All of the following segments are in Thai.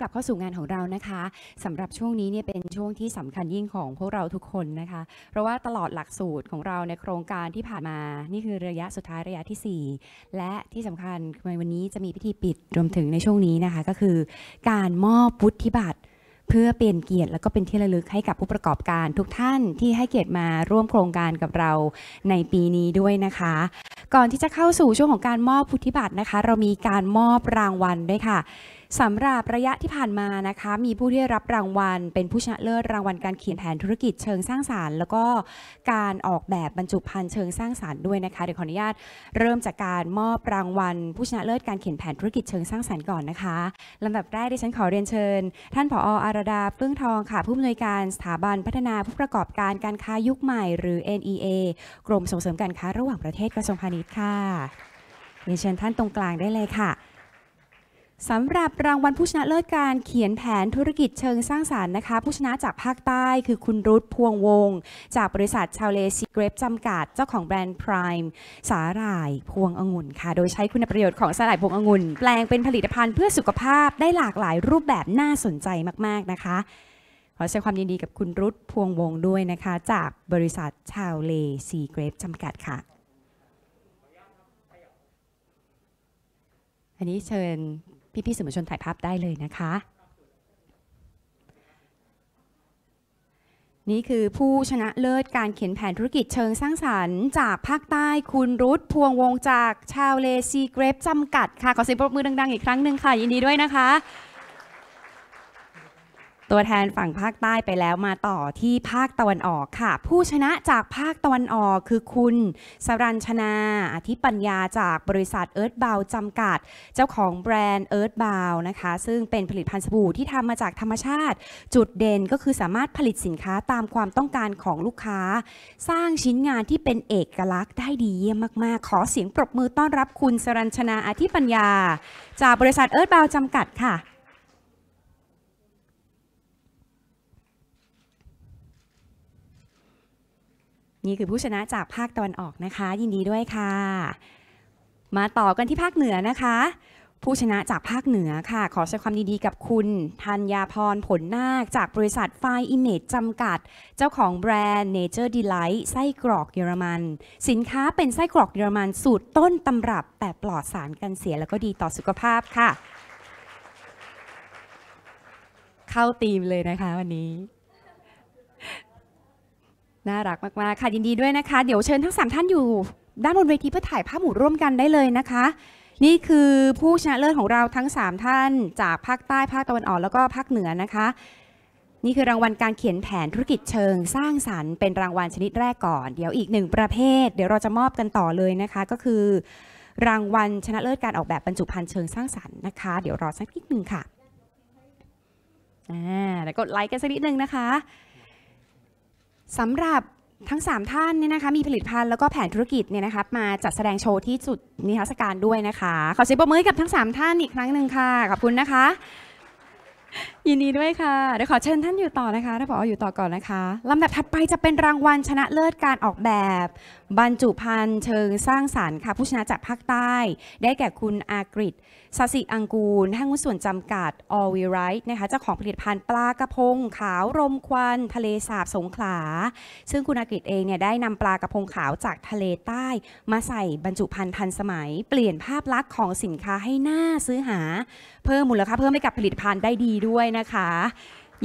กลับเข้าสู่งานของเรานะคะ สำหรับช่วงนี้เนี่ยเป็นช่วงที่สำคัญยิ่งของพวกเราทุกคนนะคะ เพราะว่าตลอดหลักสูตรของเราในโครงการที่ผ่านมา นี่คือระยะสุดท้ายระยะที่ 4 และที่สำคัญในวันนี้จะมีพิธีปิดรวมถึงในช่วงนี้นะคะ ก็คือ การมอบพุทธิบัตรเพื่อเป็นเกียรติและก็เป็นที่ระลึกให้กับผู้ประกอบการทุกท่านที่ให้เกียรติมาร่วมโครงการกับเราในปีนี้ด้วยนะคะ ก่อนที่จะเข้าสู่ช่วงของการมอบพุทธิบัตรนะคะ เรามีการมอบรางวัลด้วยค่ะสำหรับระยะที่ผ่านมานะคะ มีผู้ที่รับรางวัล เป็นผู้ชนะเลิศรางวัลการเขียนแผนธุรกิจเชิงสร้างสารรค์แล้วก็การออกแบบบรรจุภัณฑ์เชิงสร้างสารรค์ด้วยนะคะเดี๋ยวขออนุญาต เริ่มจากการมอบรางวัลผู้ชนะเลิศการเขียนแผนธุรกิจเชิงสร้างสารรค์ก่อนนะคะลำดับแรกดิฉันขอเรียนเชิญ ท่านผออารดาเฟื่องทองค่ะ ผู้อำนวยการสถาบันพัฒนาผู้ประกอบการการค้ายุคใหม่ หรือ NEA กรมส่งเสริมการค้าระหว่างประเทศกระทรวงพาณิชย์ค่ะ เรียนเชิญท่านตรงกลางได้เลยค่ะสำหรับรางวัลผู้ชนะเลิศการเขียนแผนธุรกิจเชิงสร้างสารรค์นะคะผู้ชนะจากภาคใต้คือคุณรุตพวงวง จากบริษัทชาวเลซีเกรฟจำกัด เจ้าของแบรนด์ Prime สาหร่ายพวงองุ่นค่ะ โดยใช้คุณประโยชน์ของสาหร่ายพวงองุ่นแปลงเป็นผลิตภัณฑ์เพื่อสุขภาพได้หลากหลายรูปแบบน่าสนใจมากๆนะคะขอแสดงความยินดีกับคุณรุตพวงวงด้วยนะคะ จากบริษัทชาวเลซีเกรฟจำกัดค่ะอันนี้เชิญพี่ๆสื่อมวลชนถ่ายภาพได้เลยนะคะ นี่คือผู้ชนะเลิศการเขียนแผนธุรกิจเชิงสร้างสารรค์ จากภาคใต้คุณรุธพวงวงจากชาวเลซีเกรฟ จำกัดค่ะขอเสียงปรบมือดังๆ อีกครั้งหนึ่งค่ะ ยินดีด้วยนะคะตัวแทนฝั่งภาคใต้ไปแล้วมาต่อที่ภาคตะวันออกค่ะ ผู้ชนะจากภาคตะวันออกคือคุณสรัญชนาอธิปัญญาจากบริษัทเอิร์ธบาวจำกัด เจ้าของแบรนด์เอิร์ธบาวนะคะ ซึ่งเป็นผลิตภัณฑ์สบู่ที่ทำมาจากธรรมชาติ จุดเด่นก็คือสามารถผลิตสินค้าตามความต้องการของลูกค้า สร้างชิ้นงานที่เป็นเอกลักษณ์ได้ดีเยี่ยมมาก ๆ ขอเสียงปรบมือต้อนรับคุณสรัญชนาอธิปัญญา จากบริษัทเอิร์ธบาวจำกัดค่ะนี่คือผู้ชนะจากภาคตะวันออกนะคะ ยินดีด้วยค่ะ มาต่อกันที่ภาคเหนือนะคะ ผู้ชนะจากภาคเหนือค่ะ ขอแสดงความดีๆกับคุณธัญญาพรผลนาคจากบริษัทไฟอิมเมจจำกัด เจ้าของแบรนด์ Nature Delight ไส้กรอกเยอรมัน สินค้าเป็นไส้กรอกเยอรมันสูตรต้นตำรับ แต่ปลอดสารกันเสียแล้วก็ดีต่อสุขภาพค่ะ เข้าตีมเลยนะคะวันนี้น่ารักมาก ๆ ค่ะ ยินดีด้วยนะคะเดี๋ยวเชิญทั้งมท่านอยู่ด้านบนเวทีเพื่อถ่ายภาพหมู่ร่วมกันได้เลยนะคะ นี่คือผู้ชนะเลิศของเราทั้ง 3 ท่าน จากภาคใต้ภาคตะวันออกแล้วก็ภาคเหนือนะคะ นี่คือรางวัลการเขียนแผนธุรกิจเชิงสร้างสารรค์ เป็นรางวัลชนิดแรกก่อน เดี๋ยวอีกหนึ่งประเภท เดี๋ยวเราจะมอบกันต่อเลยนะคะ ก็คือ รางวัลชนะเลิศการออกแบบบรรจุภัณฑ์เชิงสร้างสารรค์นะคะ เดี๋ยวรอสักนิดหนึ่งค่ะอ่าแล้วกดไลค์กันสักนิดหนึ่งนะคะสำหรับทั้ง 3 ท่านเนี่ยนะคะมีผลิตภัณฑ์แล้วก็แผนธุรกิจเนี่ยนะคะมาจัดแสดงโชว์ที่จุดนิทรรศการด้วยนะคะ ขอเสียงปรบมือกับทั้ง 3 ท่านอีกครั้งหนึ่งค่ะ ขอบคุณนะคะ ยินดีด้วยค่ะเดี๋ยวขอเชิญท่านอยู่ต่อนะคะท่านผออยู่ต่อก่อนนะคะลำดับถัดไปจะเป็นรางวัลชนะเลิศการออกแบบบรรจุภัณฑ์เชิงสร้างสารรค์ค่ะผู้ชนะจากภาคใต้ ได้แก่คุณอากริตสสิ อังกูลห้างหุ้นส่วนจำกัดอ w วีไร h ์นะคะเจ้าของผลิตภัณฑ์ปลากระพงขาว รมควัน ทะเลสาบสงขลาซึ่งคุณอากริตเองเนี่ยได้นำปลากระพงขาวจากทะเลใต้ มาใส่บรรจุภัณฑ์ทันสมัย เปลี่ยนภาพลักษณ์ของสินค้าให้หน่าซื้อหา เพิ่มมูลค่าเพิ่มให้กับผลิตภัณฑ์ได้ดีด้วยนะคะ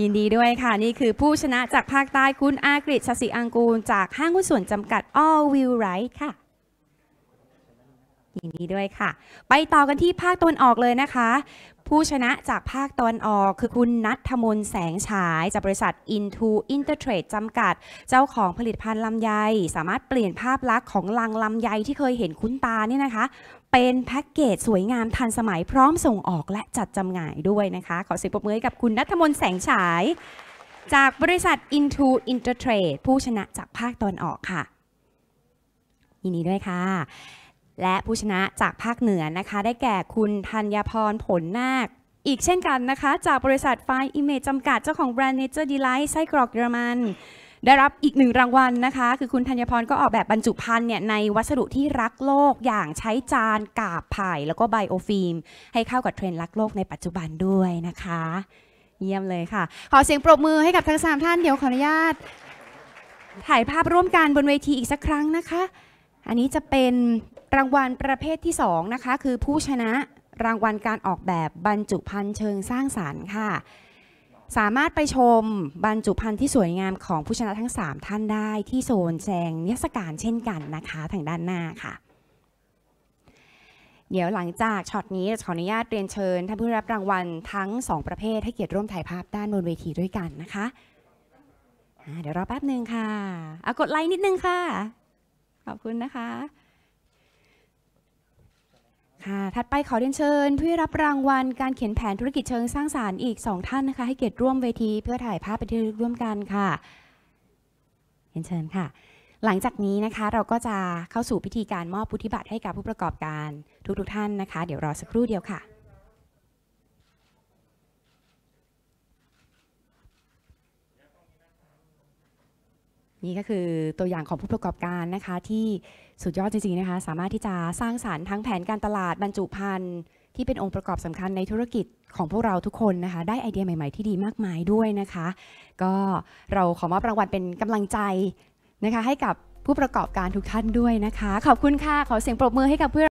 ยินดีด้วยค่ะ นี่คือผู้ชนะจากภาคใต้คุณอากริชศิอังกูล จากห้างหุ้นส่วนจำกัด All w i e l Right ค่ะ ยินดีด้วยค่ะ ไปต่อกันที่ภาคตะวันออกเลยนะคะ ผู้ชนะจากภาคตะวันออกคือคุณนัทมนแสงฉายจากบริษัท Into Intertrade จำกัดเจ้าของผลิตภัณฑ์ลำไย สามารถเปลี่ยนภาพลักษณ์ของลังลำไยที่เคยเห็นคุ้นตาเนี่ยนะคะเป็นแพ็กเกจสวยงามทันสมัยพร้อมส่งออกและจัดจำหน่ายด้วยนะคะขอเสียงปรบมือกับคุณนัทมนแสงฉาย จากบริษัท Into Intertrade ผู้ชนะจากภาคตอนออกค่ะ ยินดีด้วยค่ะ และผู้ชนะจากภาคเหนือนะคะ ได้แก่คุณธัญพรผลนาคอีกเช่นกันนะคะ จากบริษัทไฟอิเมจจำกัดเจ้าของแบรนด์เนเจอร์ดีไลท์ไส้กรอกเยอรมันได้รับอีกหนึ่งรางวัลนะคะ คือคุณธัญพรก็ออกแบบบรรจุภัณฑ์เนี่ยในวัสดุที่รักโลกอย่างใช้จานกาบไผ่แล้วก็ไบโอฟิล์ม ให้เข้ากับเทรนด์รักโลกในปัจจุบันด้วยนะคะเยี่ยมเลยค่ะขอเสียงปรบมือให้กับทั้ง 3 ท่านเดี๋ยวขออนุญาต ถ่ายภาพร่วมกันบนเวทีอีกสักครั้งนะคะ อันนี้จะเป็นรางวัลประเภทที่2นะคะคือผู้ชนะรางวัลการออกแบบบรรจุภัณฑ์เชิงสร้างสารรค์ค่ะสามารถไปชมบรรจุภัณฑ์ที่สวยงามของผู้ชนะทั้ง 3 ท่านได้ที่โซนแสงนิทรรศการเช่นกันนะคะทางด้านหน้าค่ะ เดี๋ยวหลังจากช็อตนี้ขออนุญาตเรียนเชิญท่านผู้รับรางวัลทั้ง 2 ประเภท ให้เกียรติร่วมถ่ายภาพด้านบนเวทีด้วยกันนะคะะเดี๋ยวรอแป๊บหนึ่งค่ะเอากดไลค์นิดนึงค่ะ ขอบคุณนะคะค่ะ ถัดไปขอเรียนเชิญผู้รับรางวัลการเขียนแผนธุรกิจเชิงสร้างสารรค์อีก 2 ท่านนะคะให้เกียรติร่วมเวทีเพื่อถ่ายภาพเป็นที่ร่วมกันค่ะเรียนเชิญค่ะ หลังจากนี้นะคะเราก็จะเข้าสู่พิธีการมอบพุทธิบัตรให้กับผู้ประกอบการทุกๆทท่านนะคะ เดี๋ยวรอสักครู่เดียวค่ะนี่ก็คือตัวอย่างของผู้ประกอบการนะคะ ที่สุดยอดจริงๆนะคะสามารถที่จะสร้างสารรค์ทั้งแผนการตลาดบรรจุภัณฑ์ที่เป็นองค์ประกอบสำคัญในธุรกิจของพวกเราทุกคนนะคะ ได้ไอเดียใหม่ ๆที่ดีมากมายด้วยนะคะ ก็เราขอมอบรางวัลเป็นกำลังใจนะคะให้กับผู้ประกอบการทุกท่านด้วยนะคะ ขอบคุณค่ะขอเสียงปรบมือให้กับเพื่อน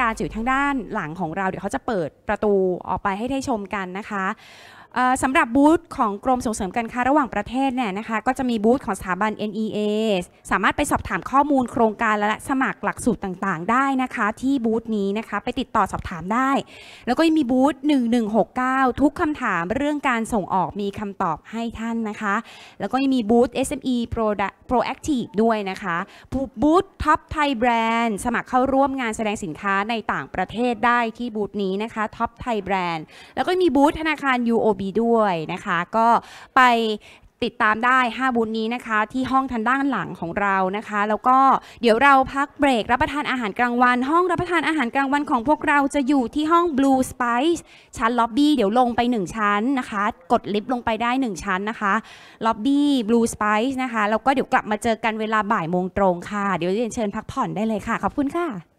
การจะอยู่ทางด้านหลังของเราเดี๋ยวเขาจะเปิดประตูออกไปให้ได้ชมกันนะคะสำหรับบูธของกรมส่งเสริมการค้าระหว่างประเทศเนี่ยนะคะก็จะมีบูธของสถาบัน NEA สามารถไปสอบถามข้อมูลโครงการและสมัครหลักสูตรต่างๆ ได้นะคะ ที่บูธนี้นะคะ ไปติดต่อสอบถามได้ แล้วก็มีบูธ 1169 ทุกคำถามเรื่องการส่งออกมีคำตอบให้ท่านนะคะ แล้วก็ยังมีบูธ SME Proactive ด้วยนะคะบูธ Top Thai Brand สมัครเข้าร่วมงานแสดงสินค้าในต่างประเทศได้ที่บูธนี้นะคะ Top Thai Brand แล้วก็มีบูธธนาคาร UOB ดีด้วยนะคะ ก็ไปติดตามได้ 5 บุญนี้นะคะ ที่ห้องทางด้านหลังของเรานะคะ แล้วก็เดี๋ยวเราพักเบรกรับประทานอาหารกลางวัน ห้องรับประทานอาหารกลางวันของพวกเราจะอยู่ที่ห้อง Blue Spice ชั้นล็อบบี้เดี๋ยวลงไป 1 ชั้นนะคะ กดลิฟต์ลงไปได้ 1 ชั้นนะคะล็อบบี้ Blue Spice นะคะแล้วก็เดี๋ยวกลับมาเจอกันเวลาบ่ายโมงตรงค่ะ เดี๋ยวเรียนเชิญพักผ่อนได้เลยค่ะขอบคุณค่ะ